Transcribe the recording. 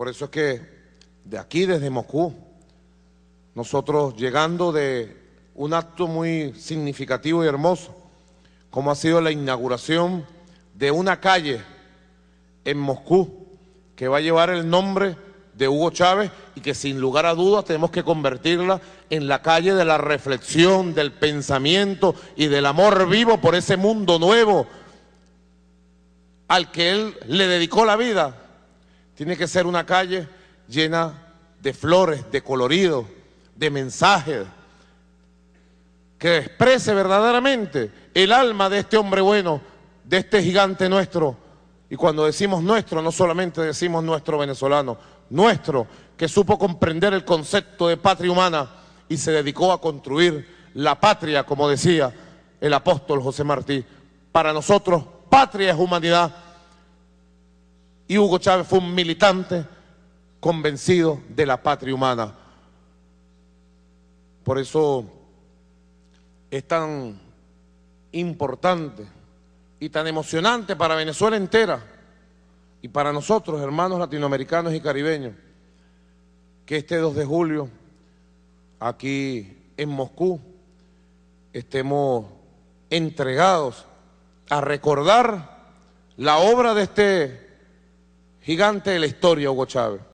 Por eso es que de aquí, desde Moscú, nosotros llegando de un acto muy significativo y hermoso, como ha sido la inauguración de una calle en Moscú que va a llevar el nombre de Hugo Chávez y que sin lugar a dudas tenemos que convertirla en la calle de la reflexión, del pensamiento y del amor vivo por ese mundo nuevo al que él le dedicó la vida tiene que ser una calle llena de flores, de colorido, de mensajes, que exprese verdaderamente el alma de este hombre bueno, de este gigante nuestro. Y cuando decimos nuestro, no solamente decimos nuestro venezolano, nuestro, que supo comprender el concepto de patria humana y se dedicó a construir la patria, como decía el apóstol José Martí. Para nosotros, patria es humanidad y Hugo Chávez fue un militante convencido de la patria humana. Por eso es tan importante y tan emocionante para Venezuela entera y para nosotros, hermanos latinoamericanos y caribeños, que este 2 de julio, aquí en Moscú, estemos entregados a recordar la obra de este gigante de la historia, Hugo Chávez.